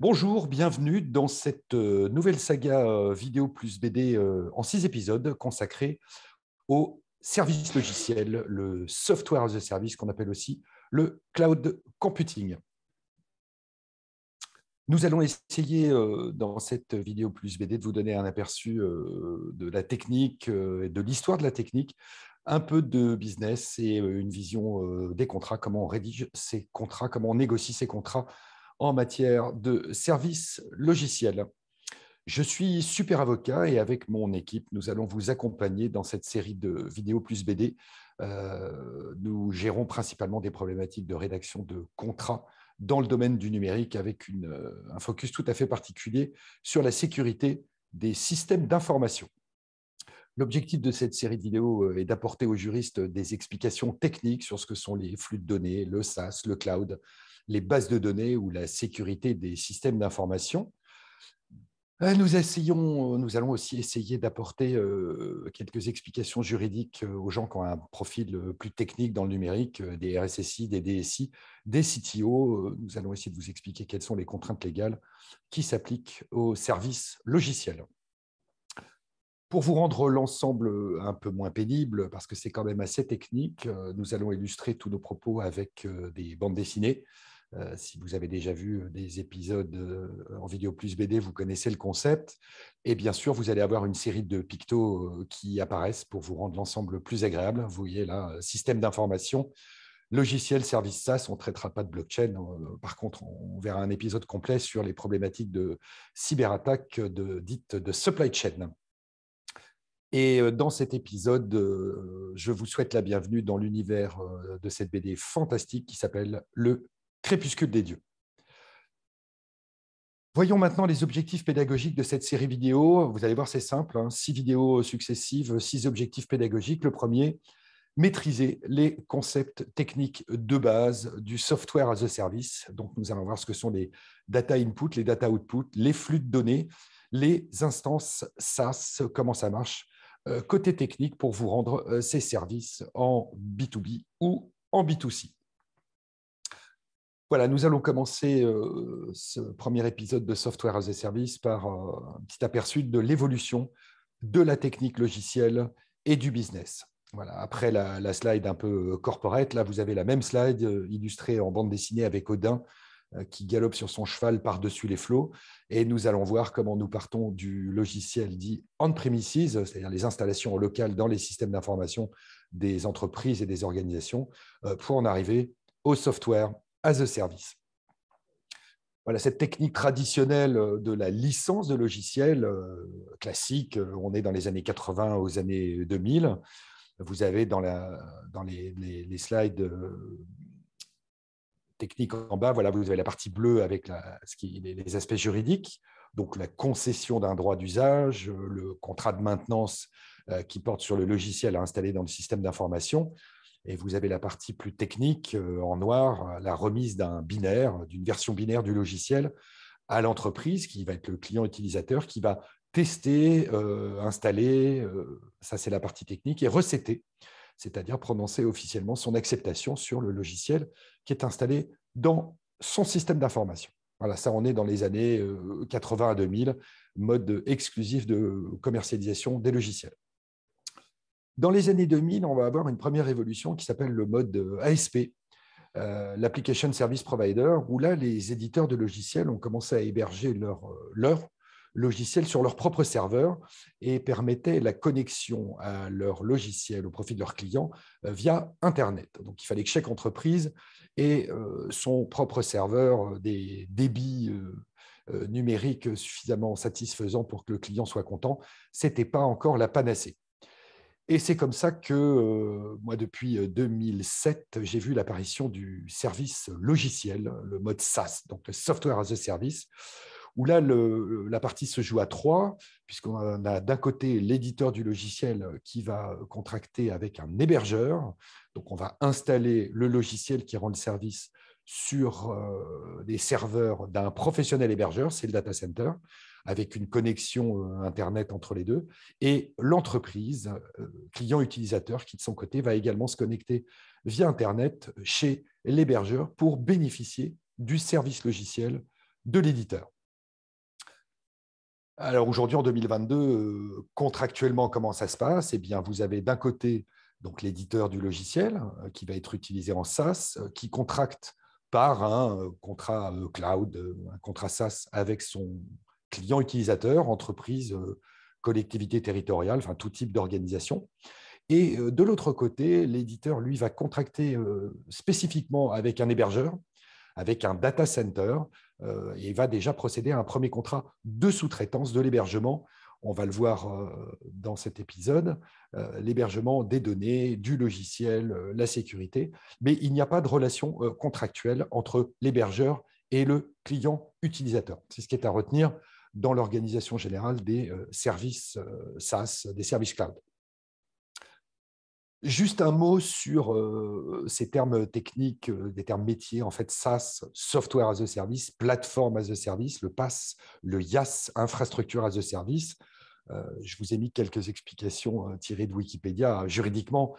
Bonjour, bienvenue dans cette euh, nouvelle saga euh, vidéo plus BD euh, en six épisodes consacrée au service logiciel, le software as a service qu'on appelle aussi le cloud computing. Nous allons essayer dans cette vidéo plus BD de vous donner un aperçu de la technique et de l'histoire de la technique, un peu de business et une vision des contrats, comment on rédige ces contrats, comment on négocie ces contrats en matière de services logiciels. Je suis super avocat et avec mon équipe, nous allons vous accompagner dans cette série de vidéos plus BD. Euh, nous gérons principalement des problématiques de rédaction de contrats dans le domaine du numérique avec euh, un focus tout à fait particulier sur la sécurité des systèmes d'information. L'objectif de cette série de vidéos euh, est d'apporter aux juristes euh, des explications techniques sur ce que sont les flux de données, le SaaS, le cloud, les bases de données ou la sécurité des systèmes d'information. Euh, nous, nous allons aussi essayer d'apporter quelques explications juridiques aux gens qui ont un profil plus technique dans le numérique, des RSSI, des DSI, des CTO. Nous allons essayer de vous expliquer quelles sont les contraintes légales qui s'appliquent aux services logiciels. Pour vous rendre l'ensemble euh, un peu moins pénible, parce que c'est quand même assez technique, euh, nous allons illustrer tous nos propos avec euh, des bandes dessinées. si vous avez déjà vu des épisodes en vidéo plus BD, vous connaissez le concept. Et bien sûr, vous allez avoir une série de pictos qui apparaissent pour vous rendre l'ensemble plus agréable. Vous voyez là, système d'information, logiciel, service SaaS, on ne traitera pas de blockchain. Par contre, on verra un épisode complet sur les problématiques de cyberattaque de, dite de supply chain. Et euh, dans cet épisode, euh, je vous souhaite la bienvenue dans l'univers euh, de cette BD fantastique qui s'appelle Le Crépuscule des Dieux. Voyons maintenant les objectifs pédagogiques de cette série vidéo. Vous allez voir, c'est simple, hein. six vidéos successives, six objectifs pédagogiques. Le premier, maîtriser les concepts techniques de base du software as a service. Donc, nous allons voir ce que sont les data input, les data output, les flux de données, les instances SaaS, comment ça marche, euh, côté technique pour vous rendre euh, ces services en B2B ou en B2C. Voilà, nous allons commencer euh, ce premier épisode de Software as a Service par un petit aperçu de l'évolution de la technique logicielle et du business. Voilà, après la, la, slide un peu corporate, là vous avez la même slide illustrée en bande dessinée avec Odin euh, qui galope sur son cheval par-dessus les flots. Et nous allons voir comment nous partons du logiciel dit on-premises, c'est-à-dire les installations locales dans les systèmes d'information des entreprises et des organisations, euh, pour en arriver au software as a service. Voilà, cette technique traditionnelle euh, de la licence de logiciel classique, on est dans les années 80 aux années 2000. Vous avez dans, la, dans les slides technique en bas, voilà, vous avez la partie bleue avec les, aspects juridiques, donc la concession d'un droit d'usage, euh, le contrat de maintenance euh, qui porte sur le logiciel à installer dans le système d'information. Et vous avez la partie plus technique euh, en noir, la remise d'un binaire, d'une version binaire du logiciel à l'entreprise qui va être le client utilisateur qui va tester, installer, ça c'est la partie technique, et recéter, c'est-à-dire prononcer officiellement son acceptation sur le logiciel qui est installé dans son système d'information. Voilà, ça, on est dans les années 80 euh, à 2000, mode exclusif de commercialisation des logiciels. Dans les années 2000, on va avoir une première évolution qui s'appelle le mode euh, ASP, euh, l'Application Service Provider, où là, les éditeurs de logiciels ont commencé à héberger leur, leur logiciels sur leur propre serveur et permettait la connexion à leur logiciel au profit de leurs clients euh, via Internet. Donc il fallait que chaque entreprise ait euh, son propre serveur, euh, des débits numériques suffisamment satisfaisants pour que le client soit content. Ce n'était pas encore la panacée. Et c'est comme ça que, moi, depuis 2007, j'ai vu l'apparition du service logiciel, le mode SaaS, donc le Software as a Service, où là, la partie se joue à trois, puisqu'on a d'un côté l'éditeur du logiciel qui va contracter avec un hébergeur. Donc, on va installer le logiciel qui rend le service sur euh, des serveurs d'un professionnel hébergeur, c'est le data center, avec une connexion euh, Internet entre les deux, et l'entreprise, euh, client-utilisateur, qui de son côté va également se connecter via Internet chez l'hébergeur pour bénéficier du service logiciel de l'éditeur. Alors aujourd'hui, en 2022, euh, contractuellement, comment ça se passe Eh bien, vous avez d'un côté donc l'éditeur du logiciel euh, qui va être utilisé en SaaS, euh, qui contracte par un contrat cloud, un contrat SaaS avec son client utilisateur, entreprise, collectivité territoriale, enfin tout type d'organisation. Et de l'autre côté, l'éditeur, lui, va contracter spécifiquement avec un hébergeur, avec un data center, il euh, va déjà procéder à un premier contrat de sous-traitance de l'hébergement. On va le voir euh, dans cet épisode, euh, l'hébergement des données, du logiciel, la sécurité, mais il n'y a pas de relation contractuelle entre l'hébergeur et le client utilisateur. C'est ce qui est à retenir dans l'organisation générale des services SaaS, des services cloud. Juste un mot sur euh, ces termes techniques, euh, des termes métiers, en fait, SaaS, Software as a Service, Plateforme as a Service, le Pass, le IaaS, Infrastructure as a Service. Euh, je vous ai mis quelques explications tirées de Wikipédia. Juridiquement,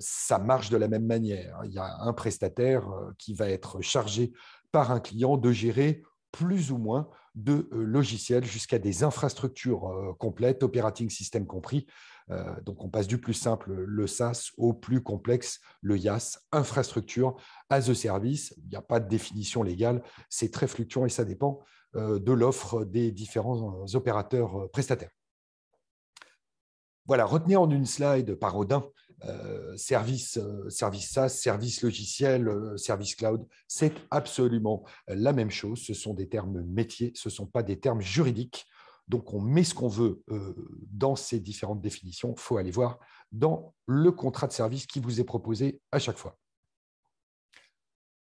ça marche de la même manière. Hein. Il y a un prestataire qui va être chargé par un client de gérer plus ou moins de euh, logiciels jusqu'à des infrastructures euh, complètes, operating system compris. Euh, donc on passe du plus simple, le SaaS, au plus complexe, le IaaS, infrastructure as a service. Il n'y a pas de définition légale, c'est très fluctuant et ça dépend de l'offre des différents opérateurs prestataires. Voilà, retenez en une slide par Odin euh, service, euh, service SaaS, service logiciel, euh, service cloud, c'est absolument la même chose. Ce sont des termes métiers, ce ne sont pas des termes juridiques. Donc on met ce qu'on veut dans ces différentes définitions. Il faut aller voir dans le contrat de service qui vous est proposé à chaque fois.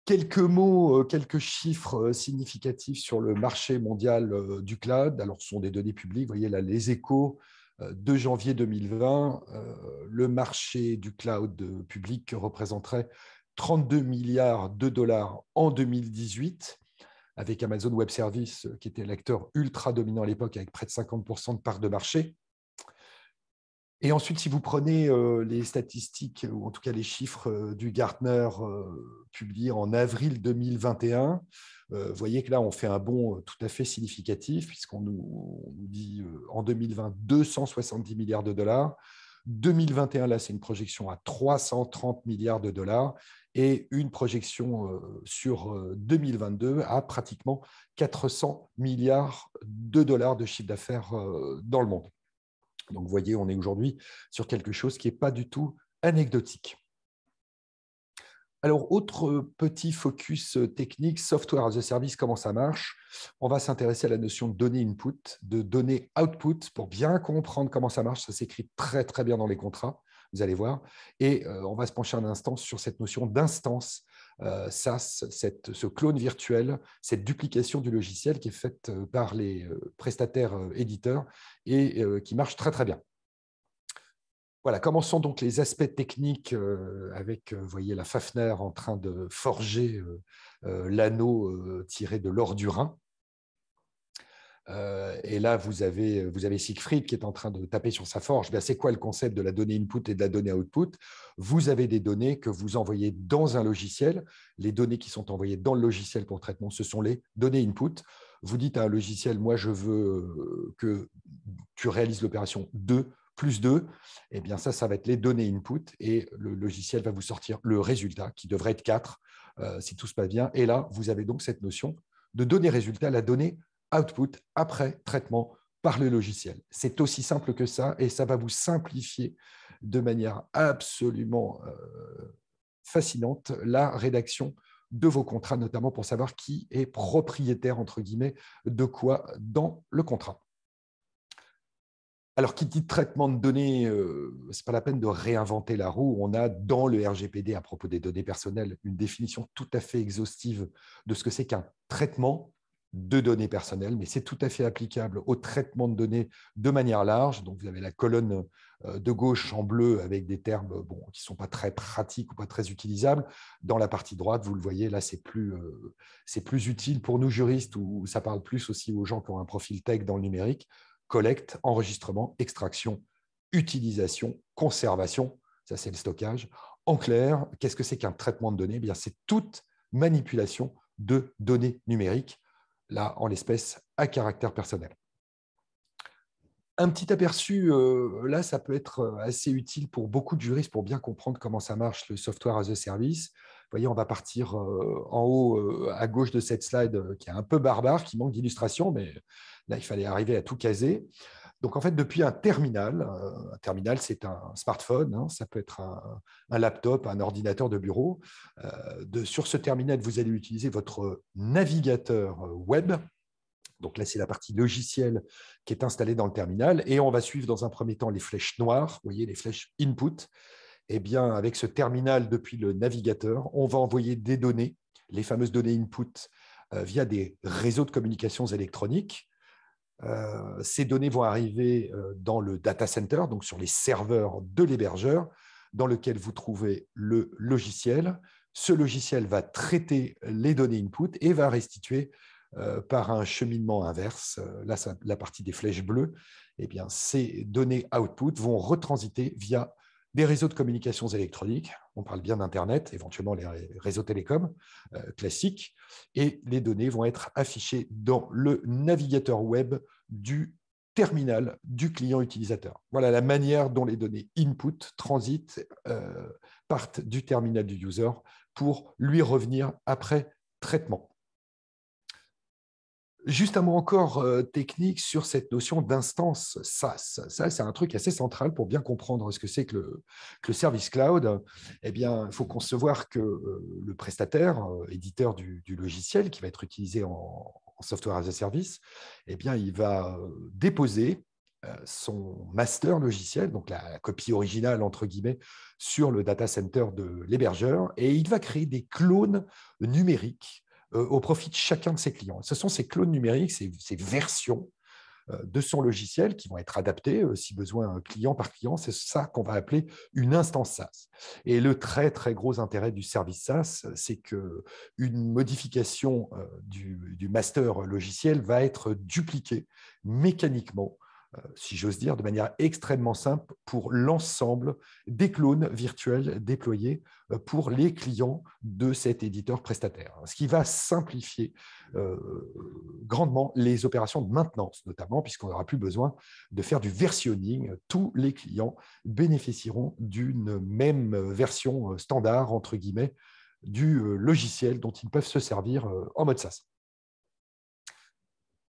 Quelques mots, quelques chiffres significatifs sur le marché mondial du cloud. Alors, ce sont des données publiques. Vous voyez là, les échos euh, de janvier 2020, euh, le marché du cloud euh, public représenterait 32 milliards de dollars en 2018, avec Amazon Web Services, qui était l'acteur ultra dominant à l'époque, avec près de 50% de parts de marché. Et ensuite, si vous prenez euh, les statistiques, ou en tout cas les chiffres euh, du Gartner euh, publiés en avril 2021, vous voyez que là, on fait un bond tout à fait significatif, puisqu'on nous, nous dit en 2020 270 milliards de dollars. 2021, là, c'est une projection à 330 milliards de dollars et une projection sur 2022 à pratiquement 400 milliards de dollars de chiffre d'affaires dans le monde. Donc, vous voyez, on est aujourd'hui sur quelque chose qui n'est pas du tout anecdotique. Alors, autre petit focus technique, software as a service, comment ça marche On va s'intéresser à la notion de données input, de données output, pour bien comprendre comment ça marche. Ça s'écrit très, très bien dans les contrats, vous allez voir. Et euh, on va se pencher un instant sur cette notion d'instance euh, ça, ce clone virtuel, cette duplication du logiciel qui est faite euh, par les euh, prestataires éditeurs et qui marche très très bien. Voilà, commençons donc les aspects techniques avec, voyez, la Fafner en train de forger l'anneau tiré de l'or du Rhin et là, vous avez, Siegfried qui est en train de taper sur sa forge. Ben, c'est quoi le concept de la donnée input et de la donnée output Vous avez des données que vous envoyez dans un logiciel. Les données qui sont envoyées dans le logiciel pour traitement, ce sont les données input. Vous dites à un logiciel, moi, je veux que tu réalises l'opération 2 plus 2, eh bien ça, ça va être les données input et le logiciel va vous sortir le résultat qui devrait être 4 si tout se passe bien. Et là, vous avez donc cette notion de données résultat, la donnée output après traitement par le logiciel. C'est aussi simple que ça et ça va vous simplifier de manière absolument euh, fascinante la rédaction de vos contrats, notamment pour savoir qui est propriétaire, entre guillemets, de quoi dans le contrat. Alors, qui dit traitement de données, euh, ce n'est pas la peine de réinventer la roue. On a dans le RGPD, à propos des données personnelles, une définition tout à fait exhaustive de ce que c'est qu'un traitement de données personnelles, mais c'est tout à fait applicable au traitement de données de manière large. Donc, vous avez la colonne euh, de gauche en bleu avec des termes qui ne sont pas très pratiques ou pas très utilisables. Dans la partie droite, vous le voyez, là, c'est plus, euh, plus utile pour nous juristes ou ça parle plus aussi aux gens qui ont un profil tech dans le numérique. Collecte, enregistrement, extraction, utilisation, conservation, ça c'est le stockage. En clair, qu'est-ce que c'est qu'un traitement de données eh bien, C'est toute manipulation de données numériques là en l'espèce à caractère personnel. Un petit aperçu, euh, là, ça peut être euh, assez utile pour beaucoup de juristes pour bien comprendre comment ça marche le software as a service. Vous voyez, on va partir euh, en haut à gauche de cette slide qui est un peu barbare, qui manque d'illustration, mais là, il fallait arriver à tout caser. Donc en fait, depuis un terminal, euh, un terminal c'est un smartphone, hein, ça peut être un, laptop, un ordinateur de bureau. Euh, sur ce terminal, vous allez utiliser votre navigateur euh, web. Donc là, c'est la partie logicielle qui est installée dans le terminal. Et on va suivre dans un premier temps les flèches noires, vous voyez, les flèches input. Et eh bien, avec ce terminal depuis le navigateur, on va envoyer des données, les fameuses données input, via des réseaux de communications électroniques euh, ces données vont arriver euh, dans le data center, donc sur les serveurs de l'hébergeur, dans lequel vous trouvez le logiciel. Ce logiciel va traiter les données input et va restituer euh, par un cheminement inverse, là, la partie des flèches bleues, eh bien, ces données output vont retransiter via des réseaux de communications électroniques, on parle bien d'Internet, éventuellement les réseaux télécoms euh, classiques, et les données vont être affichées dans le navigateur web du terminal du client utilisateur. Voilà la manière dont les données input, transit, euh, partent du terminal du user pour lui revenir après traitement. Juste un mot encore euh, technique sur cette notion d'instance SaaS. Ça, c'est un truc assez central pour bien comprendre ce que c'est que le, service cloud. Eh bien, il faut concevoir que euh, le prestataire, euh, éditeur du, logiciel qui va être utilisé en, software as a service, eh bien, il va déposer son master logiciel, donc la copie originale entre guillemets, sur le data center de l'hébergeur, et il va créer des clones numériques euh, au profit de chacun de ses clients. Ce sont ces clones numériques, ces, versions euh, de son logiciel qui vont être adaptées, euh, si besoin, client par client. C'est ça qu'on va appeler une instance SaaS. Et le très, très gros intérêt du service SaaS, c'est que une modification du master logiciel va être dupliquée mécaniquement si j'ose dire, de manière extrêmement simple pour l'ensemble des clones virtuels déployés euh, pour les clients de cet éditeur prestataire, ce qui va simplifier euh, grandement les opérations de maintenance, notamment puisqu'on n'aura plus besoin de faire du versionning. Tous les clients bénéficieront d'une même version standard, entre guillemets, du euh, logiciel dont ils peuvent se servir en mode SaaS.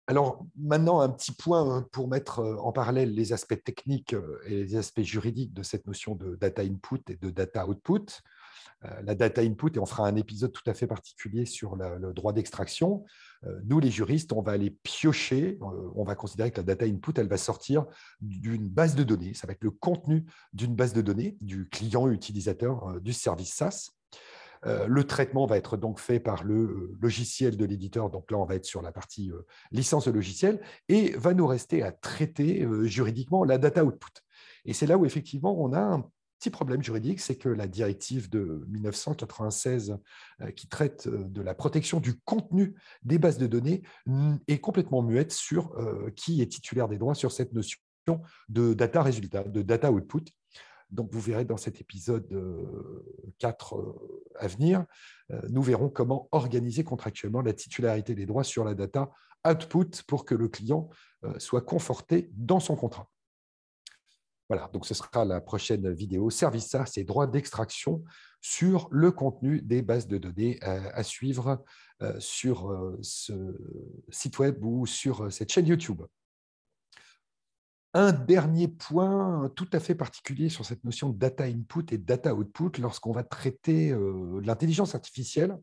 Alors maintenant, un petit point euh, pour mettre euh, en parallèle les aspects techniques euh, et les aspects juridiques de cette notion de data input et de data output. La data input, et on fera un épisode tout à fait particulier sur le droit d'extraction, nous les juristes, on va aller piocher, on va considérer que la data input, elle va sortir d'une base de données, ça va être le contenu d'une base de données du client utilisateur du service SaaS. Euh, le traitement va être donc fait par le euh, logiciel de l'éditeur, donc là on va être sur la partie euh, licence de logiciel, et va nous rester à traiter juridiquement la data output. Et c'est là où effectivement on a un petit problème juridique, c'est que la directive de 1996 qui traite de la protection du contenu des bases de données mm, est complètement muette sur qui est titulaire des droits sur cette notion de data résultat, de data output. Donc vous verrez dans cet épisode 4 à venir, euh, nous verrons comment organiser contractuellement la titularité des droits sur la data output pour que le client euh, soit conforté dans son contrat. Voilà, donc ce sera la prochaine vidéo. Service ça, et droits d'extraction sur le contenu des bases de données euh, à suivre sur ce site web ou sur cette chaîne YouTube. Un dernier point tout à fait particulier sur cette notion de data input et data output lorsqu'on va traiter euh, l'intelligence artificielle,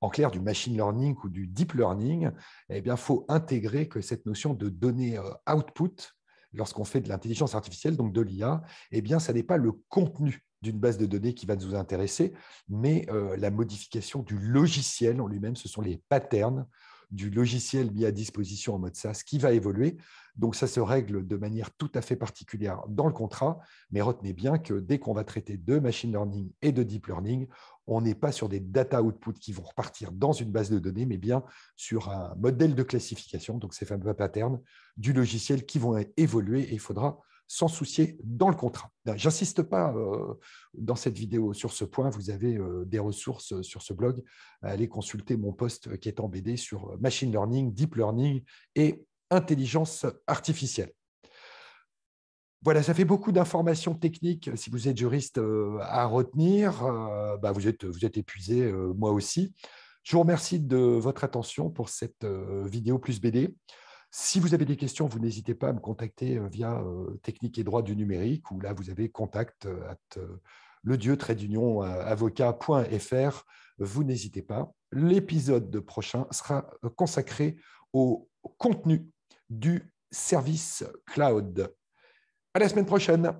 en clair du machine learning ou du deep learning, eh bien, faut intégrer que cette notion de données euh, output, lorsqu'on fait de l'intelligence artificielle, donc de l'IA, eh bien, ça n'est pas le contenu d'une base de données qui va nous intéresser, mais euh, la modification du logiciel en lui-même, ce sont les patterns du logiciel mis à disposition en mode SaaS qui va évoluer. Donc ça se règle de manière tout à fait particulière dans le contrat, mais retenez bien que dès qu'on va traiter de machine learning et de deep learning, on n'est pas sur des data outputs qui vont repartir dans une base de données, mais bien sur un modèle de classification, donc ces fameux patterns du logiciel qui vont évoluer et il faudra s'en soucier dans le contrat. Ben, j'insiste pas euh, dans cette vidéo sur ce point, vous avez euh, des ressources euh, sur ce blog, allez consulter mon post qui est en BD sur machine learning, deep learning et intelligence artificielle. Voilà, ça fait beaucoup d'informations techniques. Si vous êtes juriste euh, à retenir, euh, bah, vous, êtes, vous êtes épuisé, euh, moi aussi. Je vous remercie de votre attention pour cette vidéo plus BD. Si vous avez des questions, vous n'hésitez pas à me contacter via Technique et droit du numérique, ou là, vous avez contact at ledieu avocat.fr. Vous n'hésitez pas. L'épisode prochain sera consacré au contenu du service cloud. À la semaine prochaine.